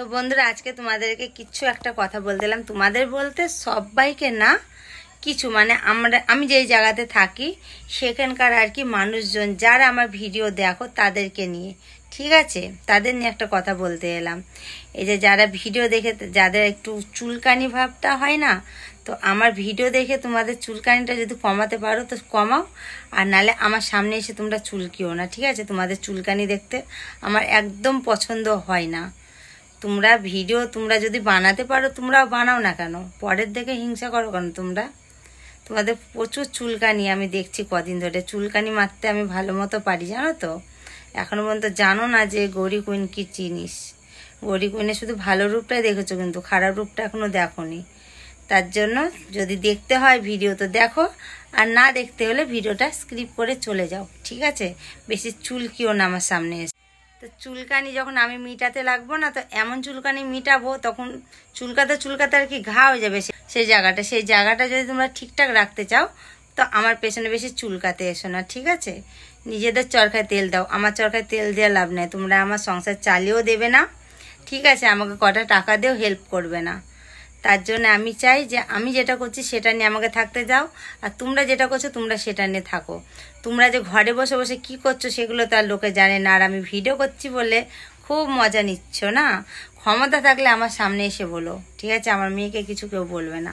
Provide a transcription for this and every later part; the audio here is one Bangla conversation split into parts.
তো বন্ধুরা আজকে তোমাদেরকে কিছু একটা কথা বলতে দিলাম তোমাদের বলতে সবাইকে না কিছু মানে আমরা আমি যেই জায়গাতে থাকি সেখানকার আর কি মানুষজন যারা আমার ভিডিও দেখো তাদেরকে নিয়ে ঠিক আছে তাদের নিয়ে একটা কথা বলতে এলাম এই যে যারা ভিডিও দেখে যাদের একটু চুলকানি ভাবটা হয় না তো আমার ভিডিও দেখে তোমাদের চুলকানিটা যদি কমাতে পারো তো কমাও আর নালে আমার সামনে এসে তোমরা চুলকিও না ঠিক আছে তোমাদের চুলকানি দেখতে আমার একদম পছন্দ হয় না তোমরা ভিডিও তোমরা যদি বানাতে পারো তোমরা বানাও না কেন পরের দেখে হিংসা করো কেন তোমরা তোমাদের প্রচুর চুলকানি আমি দেখছি কদিন ধরে চুলকানি মারতে আমি ভালো মতো পারি জানো তো এখনও পর্যন্ত জানো না যে গৌরী কুইন কী জিনিস গৌরী কুইনে শুধু ভালো রূপটাই দেখেছো কিন্তু খারাপ রূপটা এখনও দেখোনি তার জন্য যদি দেখতে হয় ভিডিও তো দেখো আর না দেখতে হলে ভিডিওটা স্ক্রিপ করে চলে যাও ঠিক আছে বেশি চুলকিও না আমার সামনে এসে তো চুলকানি যখন আমি মিটাতে লাগবো না তো এমন চুলকানি মিটাবো তখন চুলকাতে চুলকাতে আর কি ঘা হয়ে যাবে সেই জায়গাটা সেই জায়গাটা যদি তোমরা ঠিকঠাক রাখতে চাও তো আমার পেছনে বেশি চুলকাতে এসো না ঠিক আছে নিজেদের চরকায় তেল দাও আমার চরকায় তেল দেওয়া লাভ নেই তোমরা আমার সংসার চালিয়েও দেবে না ঠিক আছে আমাকে কটা টাকা দিয়েও হেল্প করবে না তার জন্য আমি চাই যে আমি যেটা করছি সেটা নিয়ে আমাকে থাকতে যাও আর তোমরা যেটা করছো তোমরা সেটা নিয়ে থাকো তোমরা যে ঘরে বসে বসে কি করছো সেগুলো তার লোকে জানে না আর আমি ভিডিও করছি বলে খুব মজা নিচ্ছ না ক্ষমতা থাকলে আমার সামনে এসে বলো ঠিক আছে আমার মেয়েকে কিছু কেউ বলবে না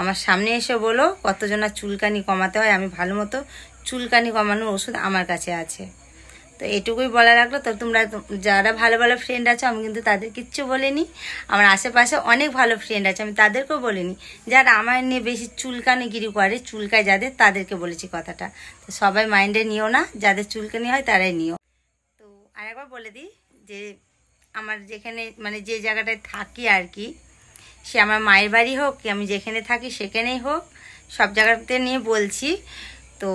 আমার সামনে এসে বলো কতজনা চুলকানি কমাতে হয় আমি ভালো মতো চুলকানি কমানোর ওষুধ আমার কাছে আছে তো এটুকুই বলা লাগলো তো তোমরা যারা ভালো ভালো ফ্রেন্ড আছো আমি কিন্তু তাদের কিচ্ছু বলিনি আমার আশেপাশে অনেক ভালো ফ্রেন্ড আছে আমি তাদেরকেও বলিনি যারা আমার নিয়ে বেশি চুলকানি গিরি করে চুলকায় যাদের তাদেরকে বলেছি কথাটা তো সবাই মাইন্ডে নিও না যাদের চুলকানি হয় তারাই নিও তো আরেকবার বলে দিই যে আমার যেখানে মানে যে জায়গাটায় থাকি আর কি সে আমার মায়ের বাড়ি হোক আমি যেখানে থাকি সেখানেই হোক সব জায়গাতে নিয়ে বলছি তো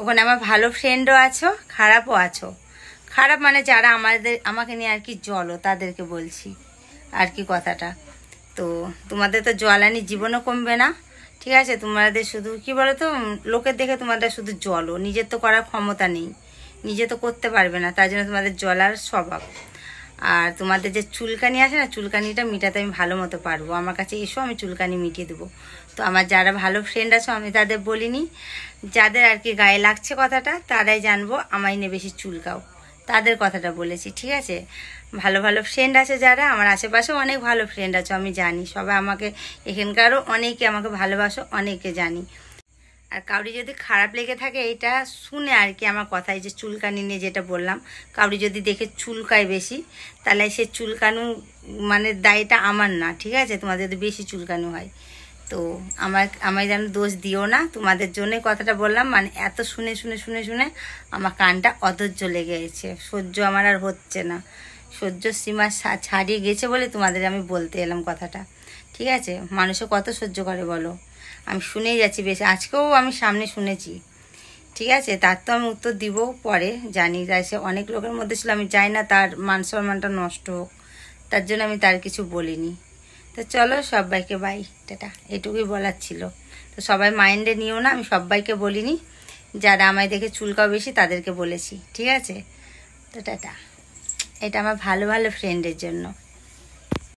ওখানে আমার ভালো ফ্রেন্ডও আছো খারাপও আছো খারাপ মানে যারা আমাদের আমাকে নিয়ে আর কি জলো তাদেরকে বলছি আর কি কথাটা তো তোমাদের তো জ্বালানি জীবনও কমবে না ঠিক আছে তোমাদের শুধু কি বলো তো লোকের দেখে তোমাদের শুধু জলো নিজের তো করার ক্ষমতা নেই নিজে তো করতে পারবে না তার জন্য তোমাদের জলার স্বভাব আর তোমাদের যে চুলকানি আছে না চুলকানিটা মিটাতে আমি ভালো মতো পারবো আমার কাছে এসো আমি চুলকানি মিটিয়ে দেবো তো আমার যারা ভালো ফ্রেন্ড আছো আমি তাদের বলিনি যাদের আর কি গায়ে লাগছে কথাটা তারাই জানবো আমায় নিয়ে বেশি চুলকাও তাদের কথাটা বলেছি ঠিক আছে ভালো ভালো ফ্রেন্ড আছে যারা আমার আশেপাশে অনেক ভালো ফ্রেন্ড আছে আমি জানি সবাই আমাকে এখানকারও অনেকে আমাকে ভালোবাসো অনেকে জানি আর কাউরি যদি খারাপ লেগে থাকে এটা শুনে আর কি আমার কথায় যে চুলকানি নিয়ে যেটা বললাম কাউরি যদি দেখে চুলকায় বেশি তাহলে সে চুলকানু মানে দায়টা আমার না ঠিক আছে তোমাদের যদি বেশি চুলকানু হয় তো আমার আমার যেন দোষ দিও না তোমাদের জন্য কথাটা বললাম মানে এত শুনে শুনে শুনে শুনে আমার কানটা অধৈর্য লেগে গেছে সহ্য আমার আর হচ্ছে না সহ্য সীমা ছাড়িয়ে গেছে বলে তোমাদের আমি বলতে এলাম কথাটা ঠিক আছে মানুষে কত সহ্য করে বলো আমি শুনেই যাচ্ছি বেশ আজকেও আমি সামনে শুনেছি ঠিক আছে তার তো আমি উত্তর দিব পরে জানি তাই সে অনেক লোকের মধ্যে ছিল আমি চাই না তার মান সম্মানটা নষ্ট হোক তার জন্য আমি তার কিছু বলিনি তো চলো সবাইকে বাই টাটা এটুকুই বলার ছিল তো সবাই মাইন্ডে নিও না আমি সবাইকে বলিনি যারা আমায় দেখে চুলকাও বেশি তাদেরকে বলেছি ঠিক আছে তো টাটা এটা আমার ভালো ভালো ফ্রেন্ডের জন্য